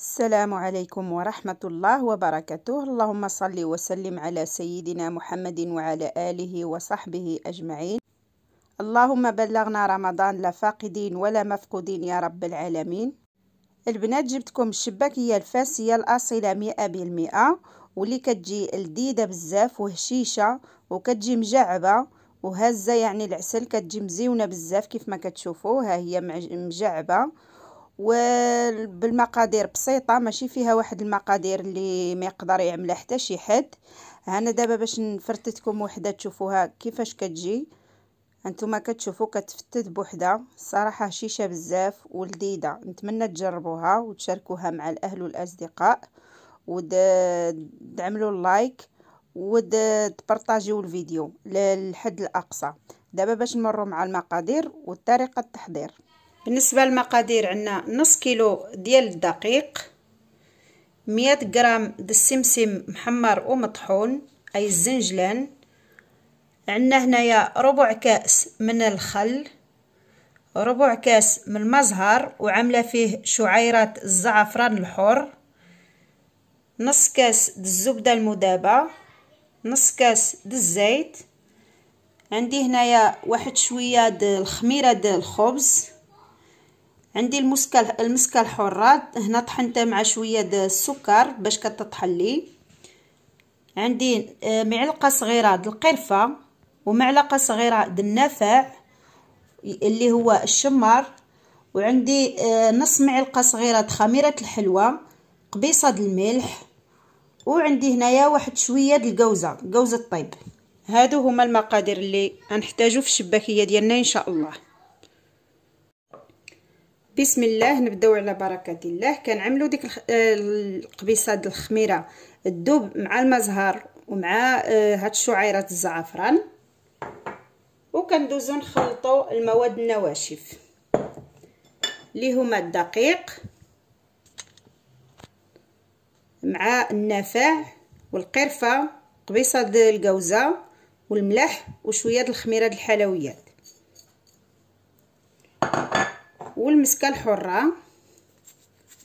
السلام عليكم ورحمة الله وبركاته اللهم صل وسلم على سيدنا محمد وعلى آله وصحبه أجمعين اللهم بلغنا رمضان لا فاقدين ولا مفقودين يا رب العالمين البنات جبتكم الشباكية الفاسية الأصيلة مئة بالمئة واللي كتجي لذيذة بزاف وهشيشة وكتجي مجعبة وهزة يعني العسل كتجي مزيونة بزاف كيف ما كتشوفوها ها هي مجعبة وبالمقادير بسيطه ماشي فيها واحد المقادير اللي ما يقدر يعملها حتى شي حد هنا دابا باش نفرتتكم وحده تشوفوها كيفاش كتجي انتما كتشوفوا كتفتت بوحده صراحه شيشه بزاف ولذيذه نتمنى تجربوها وتشاركوها مع الاهل والاصدقاء وتعملوا اللايك وتبارطاجيو الفيديو للحد الاقصى دابا باش نمروا مع المقادير وطريقه التحضير بالنسبة للمقادير عندنا نص كيلو ديال الدقيق مية غرام دالسمسم السمسم محمر ومطحون أي الزنجلان عندنا هنايا ربع كأس من الخل ربع كاس من المزهر وعامله فيه شعيرات الزعفران الحر نص كاس د الزبده المذابه نص كاس د الزيت عندي هنايا واحد شويه د الخميره الخبز عندي المسكه المسكه الحره هنا طحنتها مع شويه د السكر باش كتطحن لي عندي آه، معلقه صغيره د القرفه ومعلقه صغيره د النفع اللي هو الشمر وعندي آه، نص معلقه صغيره د خميره الحلوى قبيصه د الملح وعندي هنايا واحد شويه د الجوزه جوزه الطيب هادو هما المقادير اللي غنحتاجو في الشباكيه ديالنا ان شاء الله بسم الله نبداو على بركه الله كنعملو ديك آه، القبيصه ديال الخميره الدوب مع المزهر ومع آه، هاد الشعيرات الزعفران وكندوزو نخلطو المواد النواشف اللي هما الدقيق مع النفاع والقرفه قبيصه ديال الجوزه والملح وشويه د الخميره الحلويات والمسكه الحره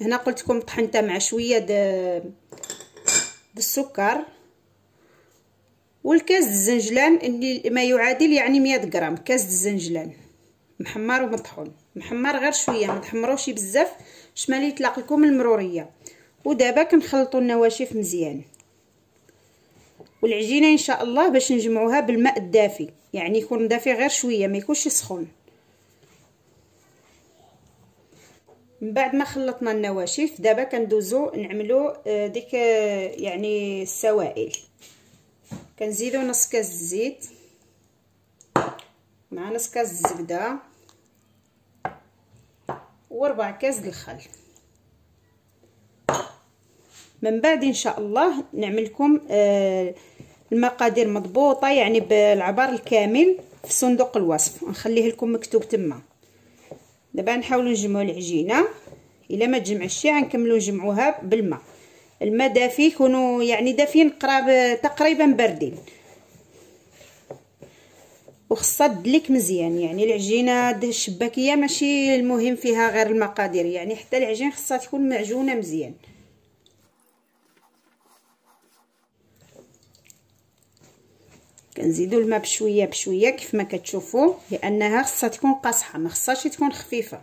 هنا قلت لكم طحنتها مع شويه د السكر والكاس الزنجلان اللي ما يعادل يعني 100 غرام كاس الزنجلان محمر ومطحون محمر غير شويه ما تحمروش بزاف شمال يطلق لكم المروريه ودابا كنخلطوا النواشف مزيان والعجينه ان شاء الله باش نجمعوها بالماء الدافي يعني يكون دافي غير شويه ما يكونش سخون من بعد ما خلطنا النواشف دابا كندوزو نعملو آه، ديك آه، يعني السوائل كنزيدو نص كاس الزيت مع نص كاس الزبده وربع كاس الخل من بعد ان شاء الله نعملكم آه، المقادير مضبوطه يعني بالعبر الكامل في صندوق الوصف نخليه لكم مكتوب تما دابا نحاولوا نجمعوا العجينه الا ما تجمعش شي غنكملوا نجمعوها بالماء الماء دافي يكونوا يعني دافين قراب تقريبا باردين وخصها تدلك مزيان يعني العجينه الشباكيه ماشي المهم فيها غير المقادير يعني حتى العجين خصها تكون معجونه مزيان كنزيدو الماء بشويه بشويه كيف ما كتشوفوا لانها خصها تكون قاصحه ما خصهاش تكون خفيفه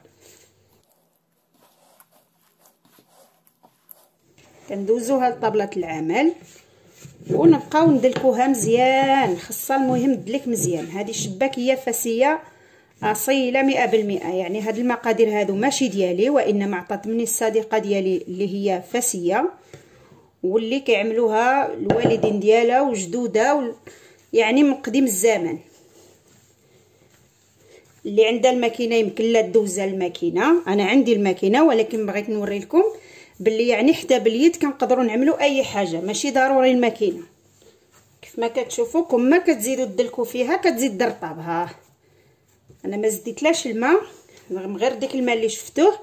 كندوزوها لطابله العمل ونبقاو ندلكوها مزيان خصها المهم دلك مزيان هذه شباكيه فاسيه اصيله مئة بالمئة يعني هاد المقادير هادو ماشي ديالي وانما عطات مني الصديقه ديالي اللي هي فاسيه واللي كيعملوها الوالدين ديالها وجدودها يعني من قديم الزمان اللي عندها الماكينه يمكن لها دوز الماكينه انا عندي الماكينه ولكن بغيت نوري لكم باللي يعني حتى باليد كنقدروا نعملوا اي حاجه ماشي ضروري الماكينه كيف ما كتشوفوا كما كتزيدوا دلكوا فيها كتزيد الرطاب ها انا ما زديتلاش الماء غير ديك الماء اللي شفتوه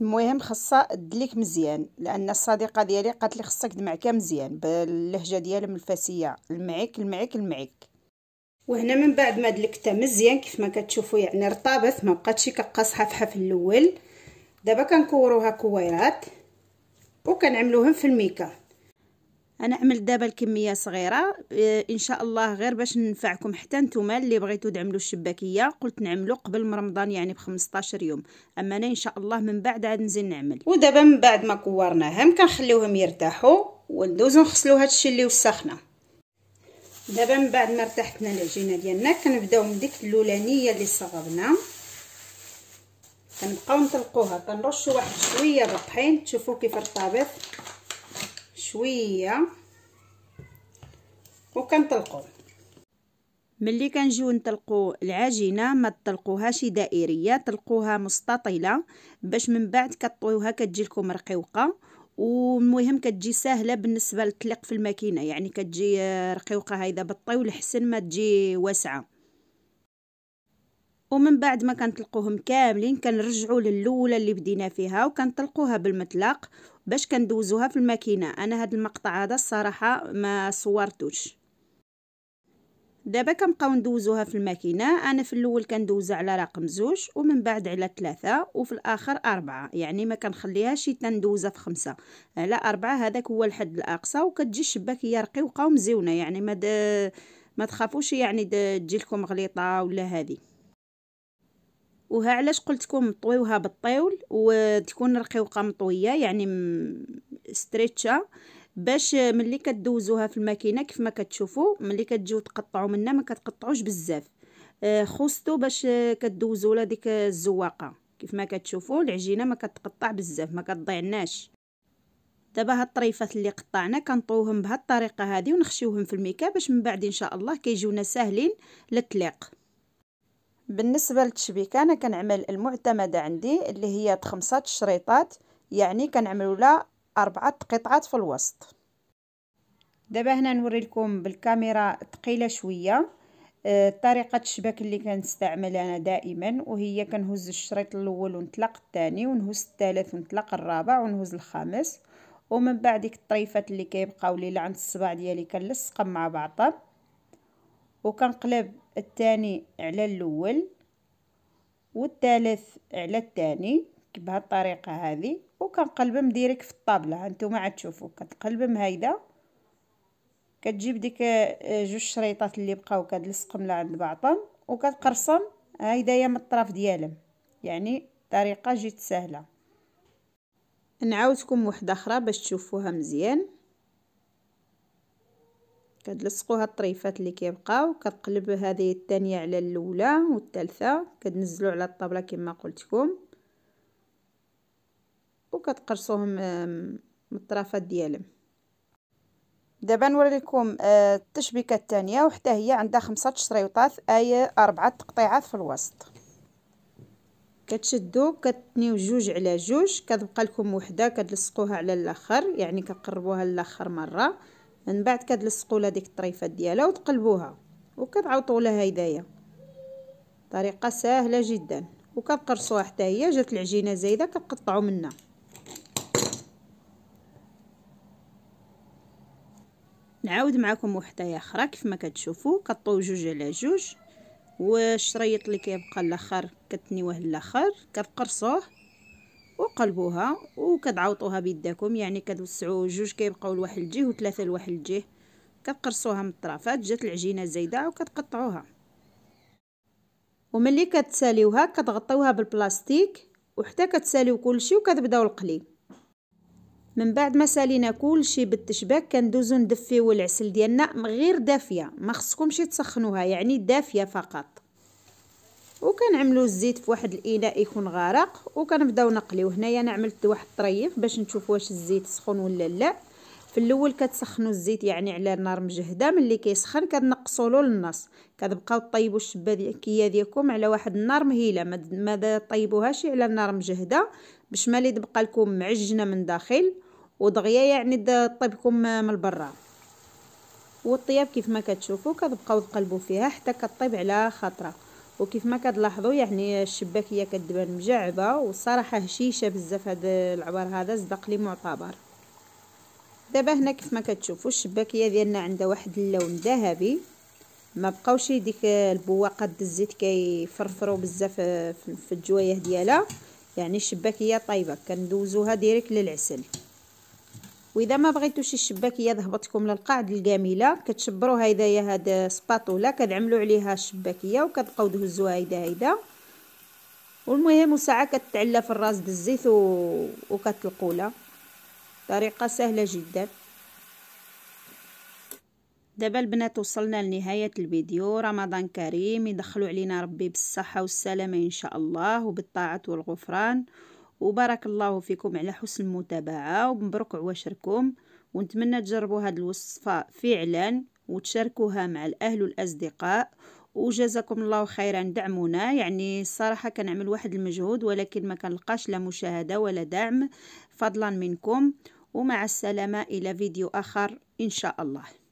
المهم خاصها دليك مزيان لان الصديقه ديالي قالت لي خصك دمعكه مزيان باللهجه ديالهم الفاسيه المعيك المعيك المعيك وهنا من بعد ما دلكتها مزيان كيف ما كتشوفوا يعني رطابت ما بقاتش كقاصحه صحافحه الاول دابا كنكوروها كويرات وكنعملوهم في الميكا انا عملت دابا الكميه صغيره آه، ان شاء الله غير باش ننفعكم حتى نتوما اللي بغيتو تعملوا الشباكيه قلت نعملو قبل رمضان يعني ب 15 يوم اما انا ان شاء الله من بعد عاد نزيد نعمل ودابا من بعد ما كورناهم كنخليوهم يرتاحوا وندوزو نغسلو هادشي اللي وسخنا دابا من بعد ما ارتاحتنا العجينه ديالنا كنبداو من ديك اللولانيه اللي صغرنا كنبقاو نطلقوها كنرشوا واحد شويه بالطحين تشوفوا كيف رطابت شويه وكنطلقوا ملي كنجيو نطلقوا العجينه ما تطلقوهاش دائريه طلقوها مستطيله باش من بعد كطويوها كتجي لكم رقيقه والمهم كتجي سهله بالنسبه للتلق في الماكينه يعني كتجي رقيقه هيدا بالطيول حسن ما تجي واسعه ومن بعد ما كنطلقوهم كاملين كنرجعوا للاولى اللي بدينا فيها وكنطلقوها بالمطلق باش كندوزوها في الماكينه انا هاد المقطع هذا الصراحه ما صورتوش دابا كنبقاو ندوزوها في الماكينه انا في الاول كندوز على رقم زوج ومن بعد على ثلاثة وفي الاخر أربعة يعني ما كنخليهاش تندوزها في خمسة على أربعة هذاك هو الحد الاقصى وكتجي الشباكيه رقيقه ومزيونه يعني ما ما تخافوش يعني تجي لكم غليطه ولا هذه وها علاش قلتكم طويوها بالطيول وتكون رقيقه مطويه يعني ستريتشا باش ملي كدوزوها في الماكينه كيف ما كتشوفوا ملي كتجيو تقطعوا منها ما كتقطعوش بزاف آه، خصتو باش كدوزوا لها ديك الزواقه كيف ما كتشوفوا العجينه ما كتقطع بزاف ما كتضيعناش دابا هاد الطريفات اللي قطعنا كنطوهم بهاد الطريقه هذه ونخشيوهم في الميكا باش من بعد ان شاء الله كيجيونا ساهلين للتليق بالنسبه للتشبيكه انا كنعمل المعتمده عندي اللي هي خمسة شريطات يعني كنعملوا لها اربعه قطعات في الوسط دابا هنا نوري لكم بالكاميرا ثقيله شويه آه، طريقه الشباك اللي كنستعمل انا دائما وهي كنهز الشريط الاول ونطلق الثاني ونهز الثالث ونطلق الرابع ونهز الخامس ومن بعد ديك الطريفات اللي كيبقاو لي عند الصباع ديالي كنلصقهم مع بعضهم وكنقلب الثاني على الاول والثالث على الثاني بهذه الطريقه هذه وكنقلبهم ديريك في الطابله هانتوما عاد تشوفوا كتقلبهم هيدا كتجيب ديك آه، جوج شريطات اللي بقاو كتلصقهم لعند بعضهم وكتقرصم هيدايا من الطرف ديالهم يعني طريقه جد سهله نعاودكم واحده اخرى باش تشوفوها مزيان كتلصقوا هاد الطريفات اللي كيبقاو كتقلب هذه الثانيه على الاولى والثالثه كتنزلوا على الطبله كما قلتكم وكتقرصوهم من الطرفات ديالهم دابا نوريكم آه، التشبيكه الثانيه وحتى هي عندها خمسه شريوطات اي اربعه تقطيعات في الوسط كتشدو كتنيو جوج على جوج كتبقى لكم وحده كتلصقوها على الاخر يعني كتقربوها للاخر مره من بعد كتلصقوا لها ديك الطريفات ديالها وتقلبوها وكتعوطوا لها هدايا طريقه سهله جدا وكتقرصوها حتى هي جات العجينه زايده كتقطعوا منها نعاود معكم وحده اخرى كيف ما كتشوفوا كطوي جوج على جوج والشريط اللي كيبقى الاخر كتنيوه الاخر كتقرصوه وقلبوها وكتعوطوها بيداكم يعني كتوسعوا جوج كيبقاو لواحد الجهه وثلاثه لواحد الجهه كتقرصوها من الطرفات جات العجينه زايده وكتقطعوها وملي كتساليوها كتغطيوها بالبلاستيك وحتى كتساليو كلشي وكتبداو القلي من بعد ما سالينا كلشي بالتشباك كندوزو ندفيو العسل ديالنا غير دافيه ما خصكمش تسخنوها يعني دافيه فقط وكنعملوا الزيت في واحد الاناء يكون غارق وكنبداو نقليو هنايا انا عملت واحد الطريف باش نشوف واش الزيت سخون ولا لا في الاول كتسخنوا الزيت يعني على نار مجهده ملي كيسخن كنقصوا له للنص كتبقاو طيبوا الشباكيه ديالكم على واحد النار مهيله ما طيبوهاش على نار مجهده باش ما اللي تبقى لكم معجنه من داخل ودغيا يعني طيبكم من برا والطياب كيف ما كتشوفوا كتبقاو تقلبوا فيها حتى كطيب على خطره وكيف ما كتلاحظوا يعني الشباكيه كتبان مجعبه والصراحه هشيشه بزاف هذا العبار هذا صدق لي معتبر دابا هنا كيف ما كتشوفوا الشباكيه ديالنا عندها واحد اللون ذهبي ما بقاوش ديك البواقات الزيت كيفرفروا بزاف في الجوايه ديالها يعني الشباكيه طايبه كندوزوها ديريكت للعسل واذا ما بغيتوش الشباكيه ذهبتكم للقاعد الكامله كتشبروا هدايا هاد السباطوله كتعملوا عليها الشباكيه وكتبقاو تهزوها هيدا هيدا والمهم وساعه كتعلى في الراس د الزيت و... وكتلقولها طريقه سهله جدا دابا البنات وصلنا لنهايه الفيديو رمضان كريم يدخلوا علينا ربي بالصحه والسلامه ان شاء الله وبالطاعه والغفران وبارك الله فيكم على حسن المتابعة ومبروك عواشركم ونتمنى تجربوا هذه الوصفة فعلا وتشاركوها مع الأهل والأصدقاء وجزاكم الله خيرا دعمونا يعني الصراحة كنعمل واحد المجهود ولكن ما كنلقاش لا مشاهدة ولا دعم فضلا منكم ومع السلامة إلى فيديو آخر إن شاء الله